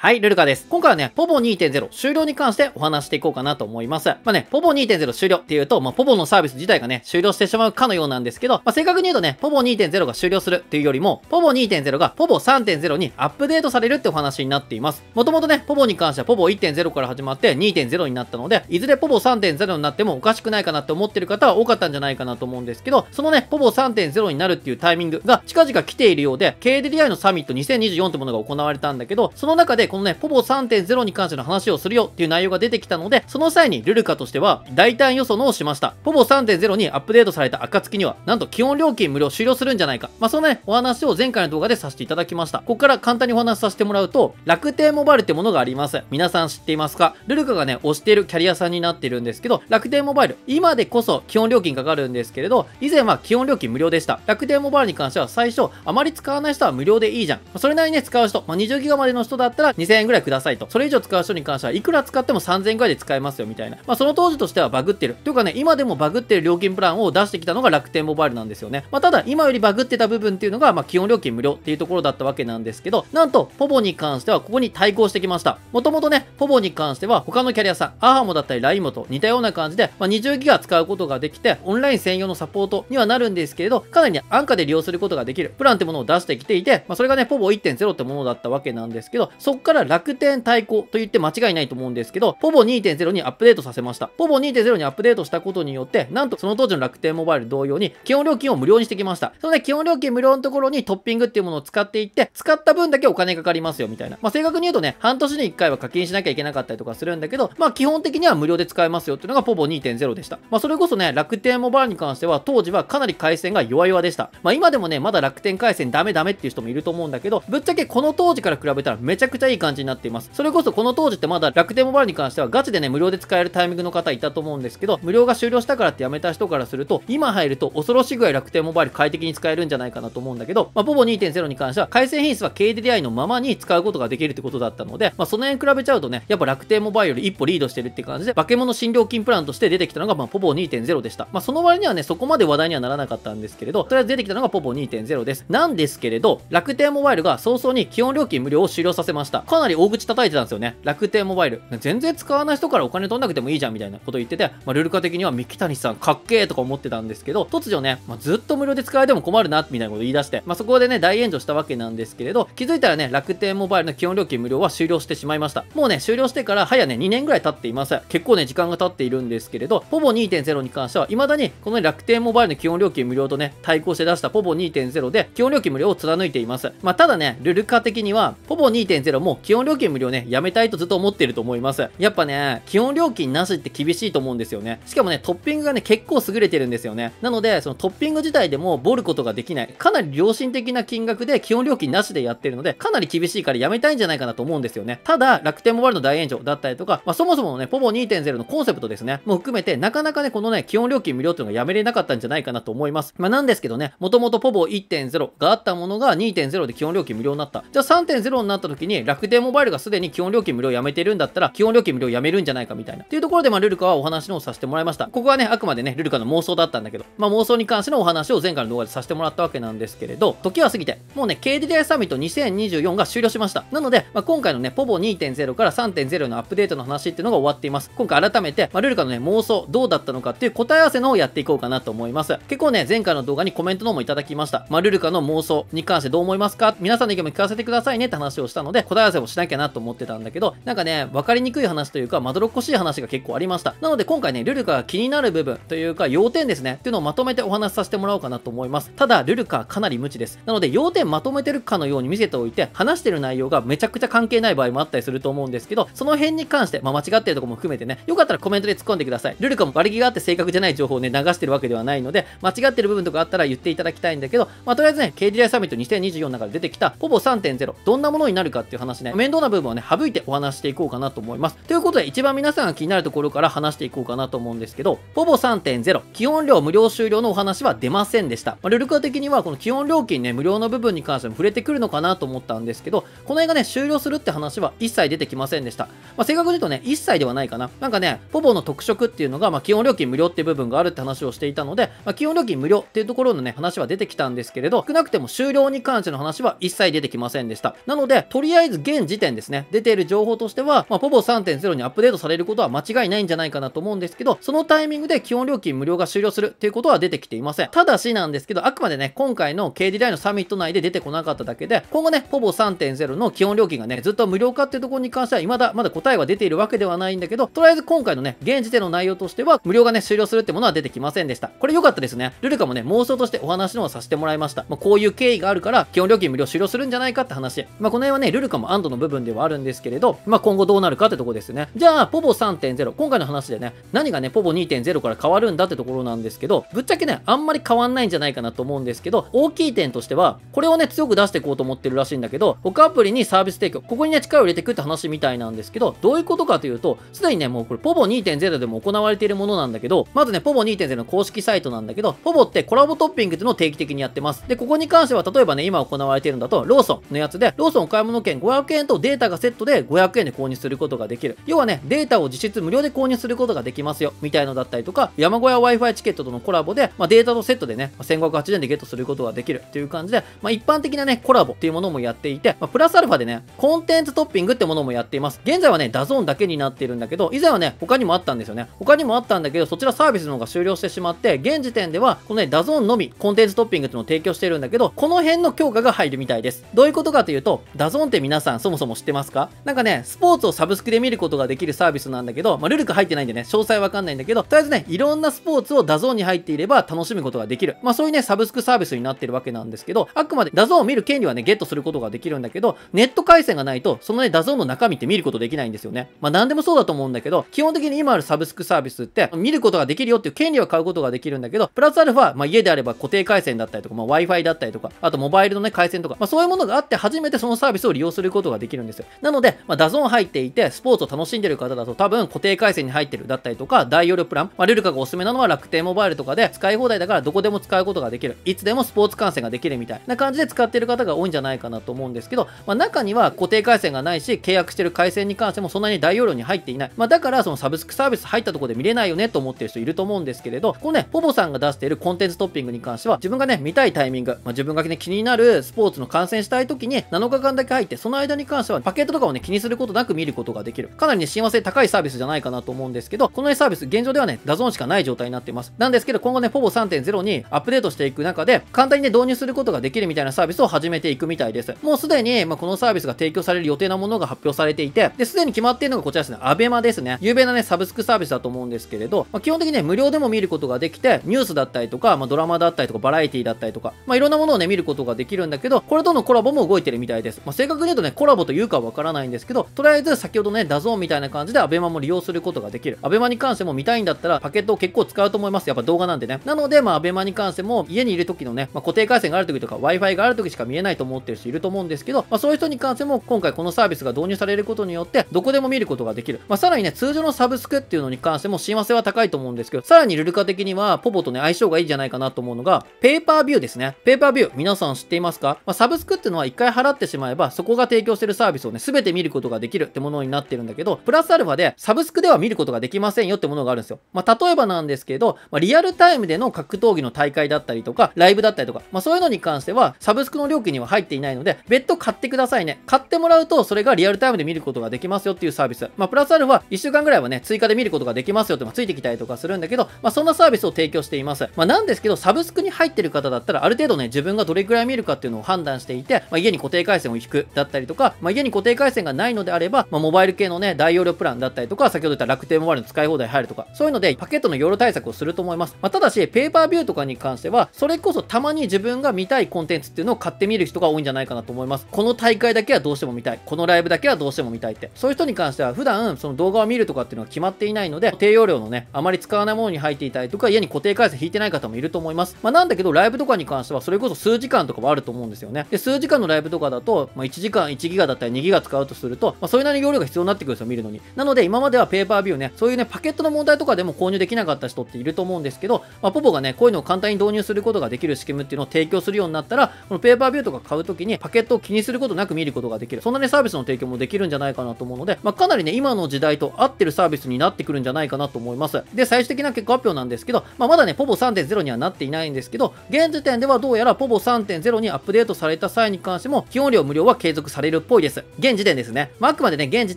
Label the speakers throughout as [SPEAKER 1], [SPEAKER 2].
[SPEAKER 1] はい、ルルカです。今回はね、ポボ2.0終了に関してお話していこうかなと思います。まあね、ポボ2.0終了っていうと、まあ、ポボのサービス自体がね、終了してしまうかのようなんですけど、まあ、正確に言うとね、ポボ2.0が終了するっていうよりも、ポボ2.0がポボ3.0にアップデートされるってお話になっています。もともとね、ポボに関してはポボ1.0から始まって2.0になったので、いずれポボ3.0になってもおかしくないかなって思ってる方は多かったんじゃないかなと思うんですけど、そのね、ポボ3.0になるっていうタイミングが近々来ているようで、KDDI のサミット2024ってものが行われたんだけど、その中でこのね、ポポ3.0に関しての話をするよっていう内容が出てきたので、その際にルルカとしては大胆予想のをしました。ポポ3.0にアップデートされた暁には、なんと基本料金無料終了するんじゃないか。まあ、そのね、お話を前回の動画でさせていただきました。ここから簡単にお話しさせてもらうと、楽天モバイルってものがあります。皆さん知っていますかルルカがね、推しているキャリアさんになってるんですけど、楽天モバイル、今でこそ基本料金かかるんですけれど、以前は基本料金無料でした。楽天モバイルに関しては最初、あまり使わない人は無料でいいじゃん。それなりにね、使う人、まあ、20ギガまでの人だったら2000円ぐらいくださいと。それ以上使う人に関してはいくら使っても3000円ぐらいで使えますよみたいな。まあその当時としてはバグってる。というかね、今でもバグってる料金プランを出してきたのが楽天モバイルなんですよね。まあただ今よりバグってた部分っていうのが、まあ基本料金無料っていうところだったわけなんですけど、なんとポボに関してはここに対抗してきました。もともとね、ポボに関しては他のキャリアさん、アハモだったりライモと似たような感じで、まあ、20ギガ使うことができて、オンライン専用のサポートにはなるんですけれど、かなり、ね、安価で利用することができるプランってものを出してきていて、まあ、それがね、ポボ1.0ってものだったわけなんですけど、そっから楽天対抗と言って間違いないと思うんですけど、ポボ2.0にアップデートさせました。ポボ2.0にアップデートしたことによって、なんとその当時の楽天モバイル同様に、基本料金を無料にしてきました。そので、基本料金無料のところにトッピングっていうものを使っていって、使った分だけお金かかりますよ、みたいな。まあ、正確に言うとね、半年に1回は課金しなきゃいけなかったりとかするんだけど、まあ、基本的には無料で使えますよっていうのがポボ2.0でした。まあ、それこそね、楽天モバイルに関しては、当時はかなり回線が弱々でした。まあ、今でもね、まだ楽天回線ダメダメっていう人もいると思うんだけど、ぶっちゃけこの当時から比べたらめちゃくちゃいい感じになっています。それこそこの当時ってまだ楽天モバイルに関してはガチでね、無料で使えるタイミングの方いたと思うんですけど、無料が終了したからってやめた人からすると、今入ると恐ろしいぐらい楽天モバイル快適に使えるんじゃないかなと思うんだけど、まあ、ボボ2.0に関しては回線品質は KDDI のままに使うことができるってことだったので、まあ、その辺比べちゃうとね、やっぱ楽天モバイルより一歩リードしてるって感じで、化け物診療金プランとして出てきたのが、まあ、ポポ2.0でした。まあ、その割にはね、そこまで話題にはならなかったんですけれど、とりあえず出てきたのがポポ2.0です。なんですけれど、楽天モバイルが早々に基本料金無料を終了させました。かなり大口叩いてたんですよね。楽天モバイル。全然使わない人からお金取んなくてもいいじゃんみたいなこと言ってて、まあ、ルルカ的には三木谷さんかっけーとか思ってたんですけど、突如ね、まあ、ずっと無料で使えても困るな、みたいなこと言い出して、まあ、そこでね、大炎上したわけなんですけれど、気づいたらね、楽天モバイルの基本料金無料は終了してしまいました。もうね、終了してから早ね、2年ぐらい経っています。結構ね、時間が経っているんですけれど、ポボ2.0に関しては、未だにこの楽天モバイルの基本料金無料とね、対抗して出したポボ2.0で、基本料金無料を貫いています。まあ、ただね、ルルカ的には、ポボ2.0も基本料金無料ね、やめたいとずっと思ってると思います。やっぱね、基本料金なしって厳しいと思うんですよね。しかもね、トッピングがね、結構優れてるんですよね。なので、そのトッピング自体でもボルことができない、かなり良心的な金額で基本料金なしでやってるので、かなり厳しいからやめたいんじゃないかなと思うんですよね。ただ、楽天モバイルの大炎上だったりとか、まあ、そもそものね、ポポ2.0のコンセプトですね、も含めて、なかなかね、このね、基本料金無料っていうのがやめれなかったんじゃないかなと思います。まあ、なんですけどね、もともとポポ1.0があったものが2.0で基本料金無料になった。じゃあ3.0になった時に楽楽モバイルがすでに基本料金無料やめてるんだったら、基本料金無料やめるんじゃないかみたいな。っていうところで、まあ、ルルカはお話のをさせてもらいました。ここはね、あくまでね、ルルカの妄想だったんだけど、まあ、妄想に関してのお話を前回の動画でさせてもらったわけなんですけれど、時は過ぎて、もうね、KDDI サミット2024が終了しました。なので、まあ、今回のね、ポボ2.0から3.0のアップデートの話っていうのが終わっています。今回改めて、まあ、ルルカのね、妄想どうだったのかっていう答え合わせのをやっていこうかなと思います。結構ね、前回の動画にコメントのもいただきました。まあ、ルルカの妄想に関してどう思いますか皆さんの意見も聞かせてくださいねって話をしたので、答え合わ合わせもしなきゃなと思ってたんだけど、なんかね、分かりにくい話というか、まどろっこしい話が結構ありました。なので今回ね、ルルカが気になる部分というか、要点ですね、っていうのをまとめてお話しさせてもらおうかなと思います。ただ、ルルカかなり無知です。なので、要点まとめてるかのように見せておいて、話してる内容がめちゃくちゃ関係ない場合もあったりすると思うんですけど、その辺に関して、まあ、間違ってるとこも含めてね、よかったらコメントで突っ込んでください。ルルカも悪気があって正確じゃない情報をね、流してるわけではないので、間違ってる部分とかあったら言っていただきたいんだけど、まあ、とりあえずね、KDI サミット2024の中で出てきた、ほぼ3.0、どんなものになるかっていう話面倒な部分をね、省いてお話していこうかなと思います。ということで、一番皆さんが気になるところから話していこうかなと思うんですけど、ポボ3.0、基本料無料終了のお話は出ませんでした。まあ、ルルカ的には、この基本料金ね、無料の部分に関しても触れてくるのかなと思ったんですけど、この辺がね、終了するって話は一切出てきませんでした。まあ、正確に言うとね、一切ではないかな。なんかね、ポボの特色っていうのが、まあ、基本料金無料っていう部分があるって話をしていたので、まあ、基本料金無料っていうところのね、話は出てきたんですけれど、少なくても終了に関しての話は一切出てきませんでした。なので、とりあえず現時点ですね、出ている情報としては、まあ、ポボ3.0にアップデートされることは間違いないんじゃないかなと思うんですけど、そのタイミングで基本料金無料が終了するっていうことは出てきていません。ただしなんですけど、あくまでね、今回の KDDI のサミット内で出てこなかっただけで、今後ね、ポボ3.0の基本料金がね、ずっと無料化っていうところに関しては、未だまだ答えは出ているわけではないんだけど、とりあえず今回のね、現時点の内容としては、無料がね、終了するってものは出てきませんでした。これ良かったですね。ルルカもね、妄想としてお話のをさせてもらいました。まあ、こういう経緯があるから、基本料金無料終了するんじゃないかって話。まあ、この辺はね、ルルカもの部分ではあるんですけれど、まあ、今後どうなるかってとこですね。じゃあ、ポボ3.0、今回の話でね、何がね、ポボ2.0から変わるんだってところなんですけど、ぶっちゃけね、あんまり変わんないんじゃないかなと思うんですけど、大きい点としては、これをね、強く出していこうと思ってるらしいんだけど、他アプリにサービス提供、ここにね、力を入れていくって話みたいなんですけど、どういうことかというと、すでにね、もうこれ、ポボ2.0でも行われているものなんだけど、まずね、ポボ2.0の公式サイトなんだけど、ポボってコラボトッピングっていうのを定期的にやってます。で、ここに関しては、例えばね、今行われているんだと、ローソンのやつで、ローソンお買い物券500 500円とデータがセットで500円で購入することができる。要はね、データを実質無料で購入することができますよ、みたいのだったりとか、山小屋 Wi-Fi チケットとのコラボで、まあ、データとセットでね、1580円でゲットすることができるという感じで、まあ、一般的なね、コラボっていうものもやっていて、まあ、プラスアルファでね、コンテンツトッピングってものもやっています。現在はね、ダゾーンだけになっているんだけど、以前はね、他にもあったんですよね。他にもあったんだけど、そちらサービスの方が終了してしまって、現時点では、このね、ダゾーンのみ、コンテンツトッピングっていうのを提供してるんだけど、この辺の強化が入るみたいです。どういうことかというと、ダゾーンって皆さんそもそも知ってますかなんかね、スポーツをサブスクで見ることができるサービスなんだけど、まあ、ルルク入ってないんでね、詳細わかんないんだけど、とりあえずね、いろんなスポーツをダゾーンに入っていれば楽しむことができる。まあ、そういうね、サブスクサービスになってるわけなんですけど、あくまでダゾーンを見る権利はね、ゲットすることができるんだけど、ネット回線がないと、そのね、ダゾーンの中身って見ることできないんですよね。まあ、何でもそうだと思うんだけど、基本的に今あるサブスクサービスって、見ることができるよっていう権利は買うことができるんだけど、プラスアルファ、まあ、家であれば固定回線だったりとか、まあ、Wi-Fi だったりとか、あとモバイルのね、回線とか、まあ、そういうものがあって初めてそのサービスを利用することことができるんですよ。なので、まあ、ダゾーン入っていて、スポーツを楽しんでる方だと多分固定回線に入ってるだったりとか、大容量プラン、まあ、ルルカがおすすめなのは楽天モバイルとかで使い放題だからどこでも使うことができる。いつでもスポーツ観戦ができるみたいな感じで使ってる方が多いんじゃないかなと思うんですけど、まあ、中には固定回線がないし、契約してる回線に関してもそんなに大容量に入っていない。まあ、だからそのサブスクサービス入ったところで見れないよねと思ってる人いると思うんですけれど、このね、ポポさんが出しているコンテンツトッピングに関しては、自分がね、見たいタイミング、まあ、自分がね、気になるスポーツの観戦したい時に7日間だけ入って、その間にに関しては、パケットとかをね、気にすることなく見ることができる。かなりね、親和性高いサービスじゃないかなと思うんですけど、この、サービス、現状ではね、ダゾンしかない状態になっています。なんですけど、今後ね、p o o 3 0にアップデートしていく中で、簡単にね、導入することができるみたいなサービスを始めていくみたいです。もうすでに、まあ、このサービスが提供される予定なものが発表されていて、で、すでに決まっているのがこちらですね、アベマですね。有名なね、サブスクサービスだと思うんですけれど、まあ、基本的にね、無料でも見ることができて、ニュースだったりとか、まあ、ドラマだったりとか、バラエティだったりとか、まあ、いろんなものをね、見ることができるんだけど、これとのコラボも動いてるみたいです。まあ、正確に言うとね、コラボというかわからないんですけど、とりあえず先ほどね、ダゾーンみたいな感じで abema も利用することができる。abema に関しても見たいんだったら、パケットを結構使うと思います。やっぱ動画なんでね。なので、まあ abema に関しても、家にいる時のね、まあ、固定回線がある時とか、Wi-Fi がある時しか見えないと思ってる人いると思うんですけど、まあそういう人に関しても、今回このサービスが導入されることによって、どこでも見ることができる。まあさらにね、通常のサブスクっていうのに関しても親和性は高いと思うんですけど、さらにルルカ的には、ポポとね、相性がいいんじゃないかなと思うのが、ペーパービューですね。ペーパービュー、皆さん知っていますかまあ、サブスクっていうのは1回払ってしまえば、そこが提供供してるサービスをね、すべて見ることができるってものになってるんだけど、プラスアルファでサブスクでは見ることができませんよってものがあるんですよ。まあ、例えばなんですけど、まあ、リアルタイムでの格闘技の大会だったりとか、ライブだったりとか、まあ、そういうのに関しては、サブスクの料金には入っていないので、別途買ってくださいね。買ってもらうと、それがリアルタイムで見ることができますよっていうサービス。まあ、プラスアルファ、1週間ぐらいはね、追加で見ることができますよって、まついてきたりとかするんだけど、まあ、そんなサービスを提供しています。まあ、なんですけど、サブスクに入ってる方だったら、ある程度ね、自分がどれくらい見るかっていうのを判断していて、まあ、家に固定回線を引くだったりとか、か、まあ、家に固定回線がないのであれば、まあ、モバイル系のね、大容量プランだったりとか、先ほど言った楽天モバイルの使い放題入るとか、そういうので、パケットの容量対策をすると思います。まあ、ただし、ペーパービューとかに関しては、それこそたまに自分が見たいコンテンツっていうのを買ってみる人が多いんじゃないかなと思います。この大会だけはどうしても見たい。このライブだけはどうしても見たいって。そういう人に関しては、普段、その動画を見るとかっていうのは決まっていないので、低容量のね、あまり使わないものに入っていたりとか、家に固定回線引いてない方もいると思います。まあ、なんだけど、ライブとかに関しては、それこそ数時間とかもあると思うんですよね。で、数時間のライブとかだと、まあ、1時間1 1ギガだったり2ギガ使うとすると、まあ、それなりに容量が必要になってくるんですよ、見るのに。なので、今まではペーパービューね、そういうね、パケットの問題とかでも購入できなかった人っていると思うんですけど、まあ、ポポがね、こういうのを簡単に導入することができる仕組みっていうのを提供するようになったら、このペーパービューとか買うときにパケットを気にすることなく見ることができる。そんなね、サービスの提供もできるんじゃないかなと思うので、まあ、かなりね、今の時代と合ってるサービスになってくるんじゃないかなと思います。で、最終的な結果発表なんですけど、まあ、まだね、ポポ3.0にはなっていないんですけど、現時点ではどうやらポポ3.0にアップデートされた際に関しても、基本料無料は継続されるるっぽいです。現時点ですね。まあ、あくまでね、現時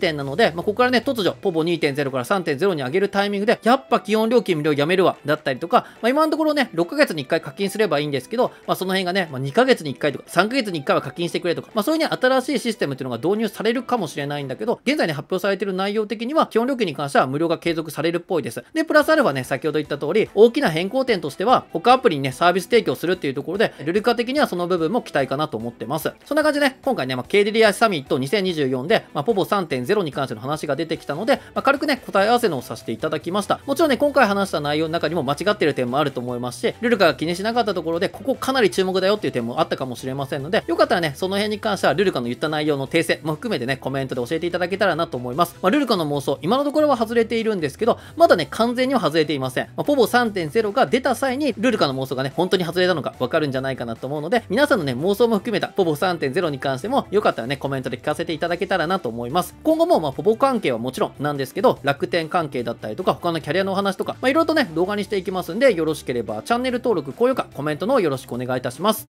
[SPEAKER 1] 点なので、まあ、ここからね、突如、ポボ2.0から3.0に上げるタイミングで、やっぱ基本料金無料やめるわ、だったりとか、まあ、今のところね、6ヶ月に1回課金すればいいんですけど、まあ、その辺がね、まあ、2ヶ月に1回とか、3ヶ月に1回は課金してくれとか、まあ、そういうね、新しいシステムっていうのが導入されるかもしれないんだけど、現在ね、発表されてる内容的には、基本料金に関しては無料が継続されるっぽいです。で、プラスアルファね、先ほど言った通り、大きな変更点としては、他アプリにね、サービス提供するっていうところで、ルリカ的にはその部分も期待かなと思ってます。そんな感じでね、今回ね、まあ、KDDI サミット2024で、まあ、ポポ3.0に関しての話が出てきたので、まあ、軽くね、答え合わせのをさせていただきました。もちろんね、今回話した内容の中にも間違ってる点もあると思いますし、ルルカが気にしなかったところで、ここかなり注目だよっていう点もあったかもしれませんので、よかったらね、その辺に関してはルルカの言った内容の訂正も含めてね、コメントで教えていただけたらなと思います。まあ、ルルカの妄想、今のところは外れているんですけど、まだね、完全には外れていません。まあ、ポポ3.0が出た際に、ルルカの妄想がね、本当に外れたのかわかるんじゃないかなと思うので、皆さんのね、妄想も含めたポポ3.0に関しても、よかったらね、コメントで聞かせていただけたらなと思います。今後も、まあ、ポポ関係はもちろんなんですけど、楽天関係だったりとか、他のキャリアのお話とか、まあ、いろいろとね、動画にしていきますんで、よろしければチャンネル登録、高評価、コメントのよろしくお願いいたします。